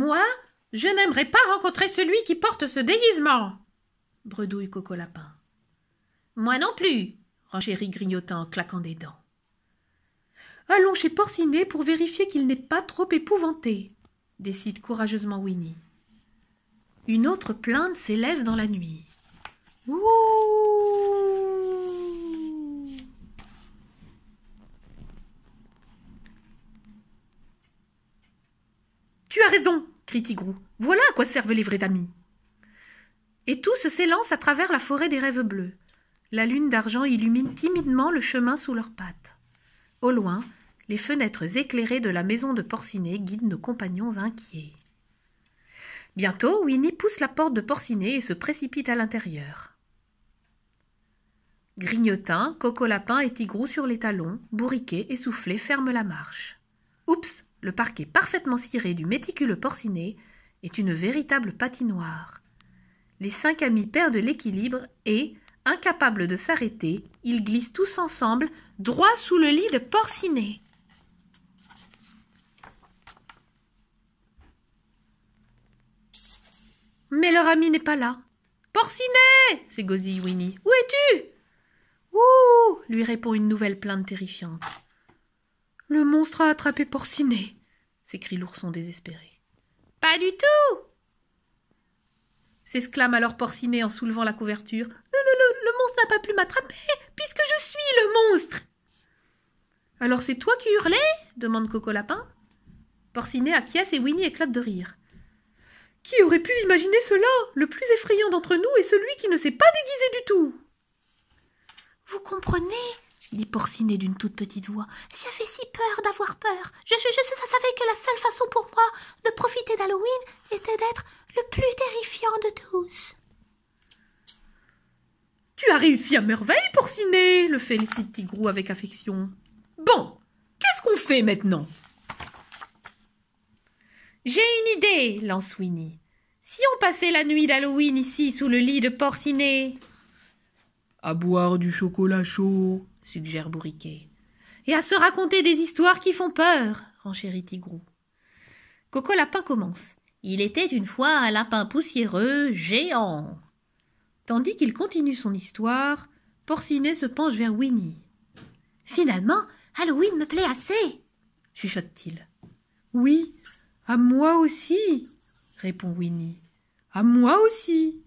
Moi, je n'aimerais pas rencontrer celui qui porte ce déguisement. Bredouille Coco Lapin. Moi non plus, renchérit Grignotant en claquant des dents. Allons chez Porcinet pour vérifier qu'il n'est pas trop épouvanté, décide courageusement Winnie. Une autre plainte s'élève dans la nuit. raison, crie Tigrou. Voilà à quoi servent les vrais amis. Et tous s'élancent à travers la forêt des rêves bleus. La lune d'argent illumine timidement le chemin sous leurs pattes. Au loin, les fenêtres éclairées de la maison de Porcinet guident nos compagnons inquiets. Bientôt, Winnie pousse la porte de Porcinet et se précipite à l'intérieur. Grignotin, Coco Lapin et Tigrou sur les talons, et soufflés, ferment la marche. Oups le parquet parfaitement ciré du méticuleux porciné est une véritable patinoire. Les cinq amis perdent l'équilibre et, incapables de s'arrêter, ils glissent tous ensemble droit sous le lit de porciné. Mais leur ami n'est pas là. Porciné s'égosille Winnie. Où es-tu Ouh lui répond une nouvelle plainte terrifiante. Le monstre a attrapé Porcinet s'écrie l'ourson désespéré. Pas du tout s'exclame alors Porcinet en soulevant la couverture. Le, monstre n'a pas pu m'attraper, puisque je suis le monstre Alors c'est toi qui hurlais demande Coco Lapin. Porcinet acquiesce et Winnie éclate de rire. Qui aurait pu imaginer cela Le plus effrayant d'entre nous est celui qui ne s'est pas déguisé du tout. Vous comprenez dit Porcinet d'une toute petite voix peur d'avoir peur. Je, je, ça savait que la seule façon pour moi de profiter d'Halloween était d'être le plus terrifiant de tous. Tu as réussi à merveille, Porcinet le félicite Tigrou avec affection. Bon, qu'est-ce qu'on fait maintenant J'ai une idée, lance Winnie. Si on passait la nuit d'Halloween ici sous le lit de Porcinet À boire du chocolat chaud, suggère Bourriquet et à se raconter des histoires qui font peur, renchérit Tigrou. Coco Lapin commence. Il était une fois un lapin poussiéreux géant. Tandis qu'il continue son histoire, Porcinet se penche vers Winnie. Finalement, Halloween me plaît assez, chuchote-t-il. Oui, à moi aussi, répond Winnie. À moi aussi.